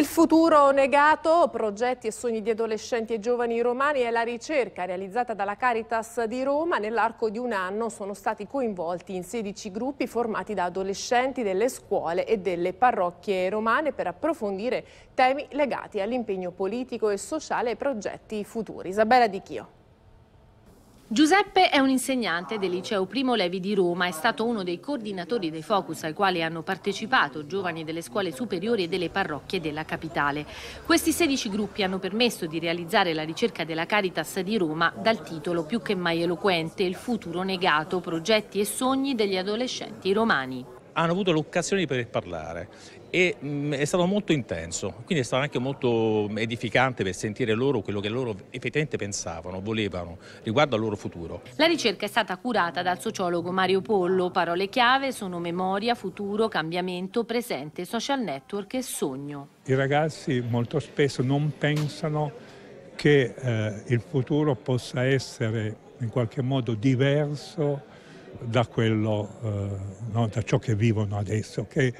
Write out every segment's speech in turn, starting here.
Il futuro negato, progetti e sogni di adolescenti e giovani romani e la ricerca realizzata dalla Caritas di Roma nell'arco di un anno sono stati coinvolti in 16 gruppi formati da adolescenti delle scuole e delle parrocchie romane per approfondire temi legati all'impegno politico e sociale e progetti futuri. Isabella Di Chio. Giuseppe è un insegnante del liceo Primo Levi di Roma, è stato uno dei coordinatori dei Focus ai quali hanno partecipato giovani delle scuole superiori e delle parrocchie della capitale. Questi 16 gruppi hanno permesso di realizzare la ricerca della Caritas di Roma dal titolo più che mai eloquente Il futuro negato, progetti e sogni degli adolescenti romani hanno avuto l'occasione di poter parlare e mh, mm, è stato molto intenso, quindi è stato anche molto edificante per sentire loro quello che loro effettivamente pensavano, volevano riguardo al loro futuro. La ricerca è stata curata dal sociologo Mario Pollo, parole chiave sono memoria, futuro, cambiamento, presente, social network e sogno. I ragazzi molto spesso non pensano che eh, il futuro possa essere in qualche modo diverso da, quello, eh, no, da ciò che vivono adesso, che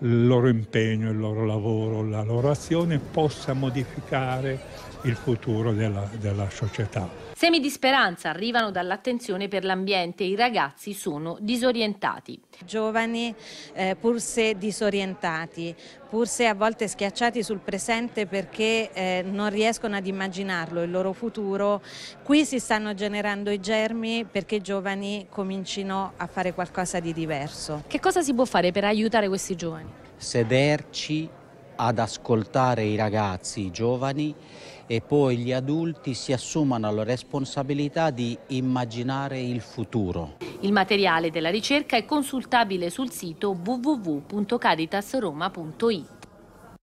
il loro impegno, il loro lavoro, la loro azione possa modificare il futuro della, della società. Semi di speranza arrivano dall'attenzione per l'ambiente, i ragazzi sono disorientati. Giovani eh, pur se disorientati, pur se a volte schiacciati sul presente perché eh, non riescono ad immaginarlo, il loro futuro, qui si stanno generando i germi perché i giovani comincino a fare qualcosa di diverso. Che cosa si può fare per aiutare questi giovani? sederci ad ascoltare i ragazzi, i giovani e poi gli adulti si assumano la responsabilità di immaginare il futuro. Il materiale della ricerca è consultabile sul sito www.caritasroma.it.